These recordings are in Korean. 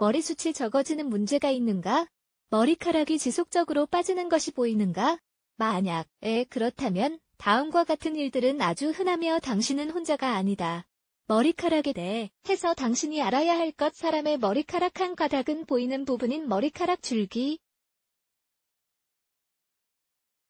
머리숱이 적어지는 문제가 있는가? 머리카락이 지속적으로 빠지는 것이 보이는가? 만약, 에, 그렇다면 다음과 같은 일들은 아주 흔하며 당신은 혼자가 아니다. 머리카락에 대해 해서 당신이 알아야 할 것 사람의 머리카락 한 가닥은 보이는 부분인 머리카락 줄기.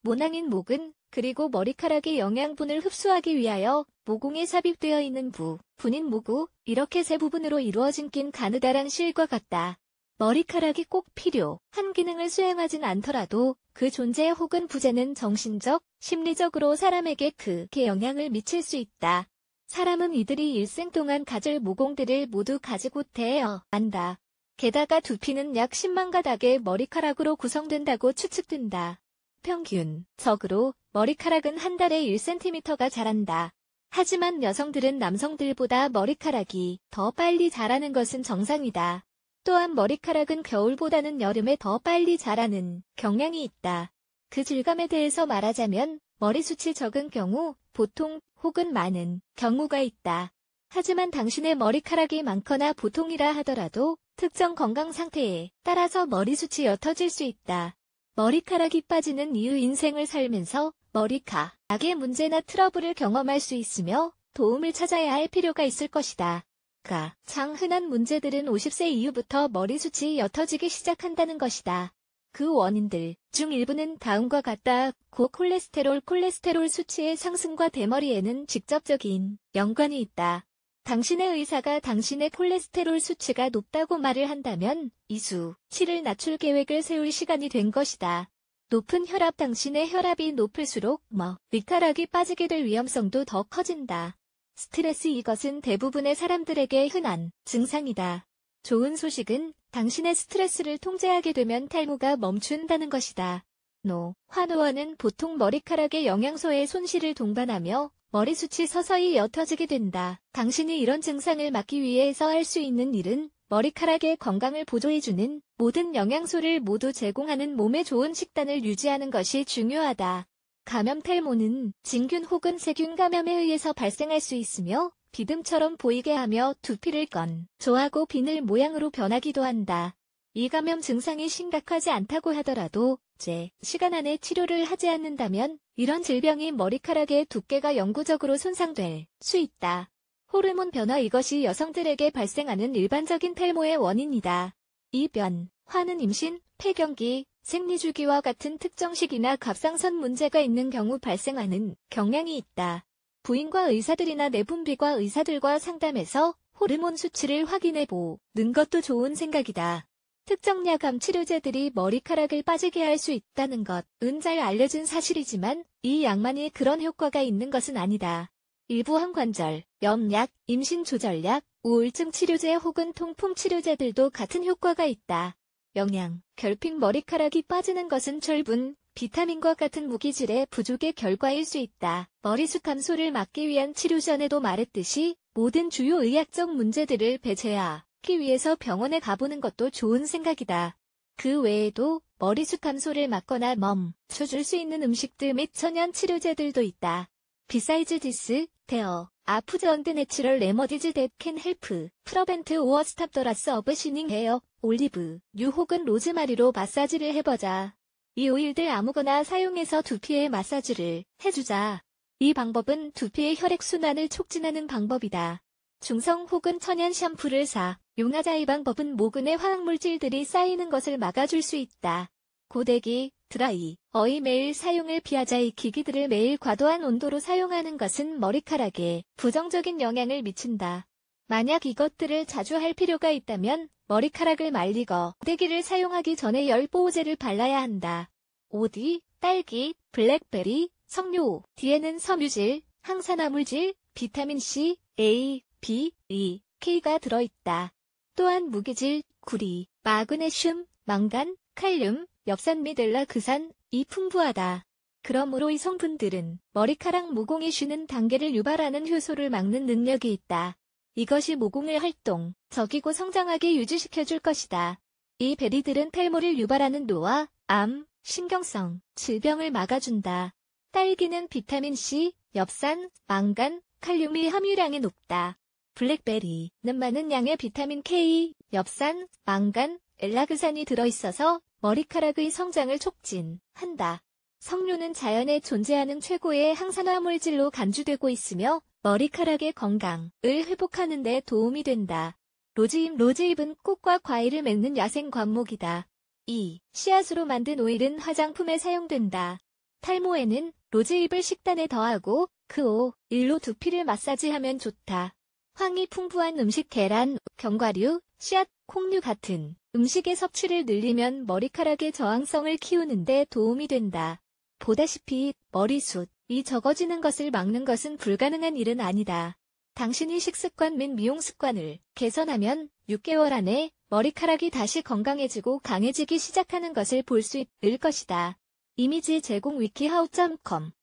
모낭인 목은 그리고 머리카락의 영양분을 흡수하기 위하여 모공에 삽입되어 있는 부, 분인 모구, 이렇게 세 부분으로 이루어진 긴 가느다란 실과 같다. 머리카락이 꼭 필요, 한 기능을 수행하진 않더라도 그 존재 혹은 부재는 정신적, 심리적으로 사람에게 크게 영향을 미칠 수 있다. 사람은 이들이 일생 동안 가질 모공들을 모두 가지고 대어 안다. 게다가 두피는 약 10만 가닥의 머리카락으로 구성된다고 추측된다. 평균, 적으로 머리카락은 한 달에 1cm가 자란다. 하지만 여성들은 남성들보다 머리카락이 더 빨리 자라는 것은 정상이다. 또한 머리카락은 겨울보다는 여름에 더 빨리 자라는 경향이 있다. 그 질감에 대해서 말하자면 머리숱이 적은 경우 보통 혹은 많은 경우가 있다. 하지만 당신의 머리카락이 많거나 보통이라 하더라도 특정 건강 상태에 따라서 머리숱이 옅어질 수 있다. 머리카락이 빠지는 이유 인생을 살면서 머리카, 락의 문제나 트러블을 경험할 수 있으며 도움을 찾아야 할 필요가 있을 것이다. 가, 장 흔한 문제들은 50세 이후부터 머리 숱이 옅어지기 시작한다는 것이다. 그 원인들 중 일부는 다음과 같다. 고 콜레스테롤 콜레스테롤 수치의 상승과 대머리에는 직접적인 연관이 있다. 당신의 의사가 당신의 콜레스테롤 수치가 높다고 말을 한다면 이수 치를 낮출 계획을 세울 시간이 된 것이다. 높은 혈압 당신의 혈압이 높을수록 뭐위카락이 빠지게 될 위험성도 더 커진다. 스트레스 이것은 대부분의 사람들에게 흔한 증상이다. 좋은 소식은 당신의 스트레스를 통제하게 되면 탈모가 멈춘다는 것이다. 노, 환호원은 보통 머리카락의 영양소의 손실을 동반하며 머리숱이 서서히 옅어지게 된다. 당신이 이런 증상을 막기 위해서 할 수 있는 일은 머리카락의 건강을 보조해주는 모든 영양소를 모두 제공하는 몸에 좋은 식단을 유지하는 것이 중요하다. 감염 탈모는 진균 혹은 세균 감염에 의해서 발생할 수 있으며 비듬처럼 보이게 하며 두피를 건 조하고 비늘 모양으로 변하기도 한다. 이 감염 증상이 심각하지 않다고 하더라도 제 시간 안에 치료를 하지 않는다면 이런 질병이 머리카락의 두께가 영구적으로 손상될 수 있다. 호르몬 변화 이것이 여성들에게 발생하는 일반적인 탈모의 원인이다. 이변, 화는 임신, 폐경기, 생리주기와 같은 특정식이나 갑상선 문제가 있는 경우 발생하는 경향이 있다. 부인과 의사들이나 내분비과 의사들과 상담해서 호르몬 수치를 확인해 보는 것도 좋은 생각이다. 특정 약암 치료제들이 머리카락을 빠지게 할 수 있다는 것은 잘 알려진 사실이지만 이 약만이 그런 효과가 있는 것은 아니다. 일부 항관절, 염약, 임신조절약, 우울증 치료제 혹은 통풍 치료제들도 같은 효과가 있다. 영양, 결핍 머리카락이 빠지는 것은 철분, 비타민과 같은 무기질의 부족의 결과일 수 있다. 머리숱 감소를 막기 위한 치료 전에도 말했듯이 모든 주요 의학적 문제들을 배제하기 위해서 병원에 가보는 것도 좋은 생각이다. 그 외에도 머리숱 감소를 막거나 멈춰줄 수 있는 음식들 및 천연 치료제들도 있다. Besides this, there are food and natural remedies that can help prevent or stop the loss of shining hair, 올리브, 유 혹은 로즈마리로 마사지를 해보자. 이 오일들 아무거나 사용해서 두피에 마사지를 해주자. 이 방법은 두피의 혈액순환을 촉진하는 방법이다. 중성 혹은 천연 샴푸를 사, 용하자 이 방법은 모근의 화학물질들이 쌓이는 것을 막아줄 수 있다. 고데기, 드라이, 어이 매일 사용을 비하자이 기기들을 매일 과도한 온도로 사용하는 것은 머리카락에 부정적인 영향을 미친다. 만약 이것들을 자주 할 필요가 있다면 머리카락을 말리고 고데기를 사용하기 전에 열 보호제를 발라야 한다. 오디, 딸기, 블랙베리, 석류, 뒤에는 섬유질, 항산화물질, 비타민C, A, B, E, K가 들어있다. 또한 무기질, 구리, 마그네슘, 망간, 칼륨, 엽산 및 엘라그산이 풍부하다. 그러므로 이 성분들은 머리카락 모공이 쉬는 단계를 유발하는 효소를 막는 능력이 있다. 이것이 모공의 활동, 적이고 성장하게 유지시켜줄 것이다. 이 베리들은 탈모를 유발하는 노화, 암, 신경성, 질병을 막아준다. 딸기는 비타민C, 엽산, 망간, 칼륨이 함유량이 높다. 블랙베리는 많은 양의 비타민 K, 엽산, 망간, 엘라그산이 들어있어서 머리카락의 성장을 촉진한다. 석류는 자연에 존재하는 최고의 항산화 물질로 간주되고 있으며 머리카락의 건강을 회복하는 데 도움이 된다. 로즈잎 로즈잎은 꽃과 과일을 맺는 야생 관목이다. 2. 씨앗으로 만든 오일은 화장품에 사용된다. 탈모에는 로즈잎을 식단에 더하고 그오 일로 두피를 마사지하면 좋다. 황이 풍부한 음식 계란, 견과류, 씨앗, 콩류 같은 음식의 섭취를 늘리면 머리카락의 저항성을 키우는데 도움이 된다. 보다시피 머리숱이 적어지는 것을 막는 것은 불가능한 일은 아니다. 당신이 식습관 및 미용 습관을 개선하면 6개월 안에 머리카락이 다시 건강해지고 강해지기 시작하는 것을 볼 수 있을 것이다. 이미지 제공 위키하우.com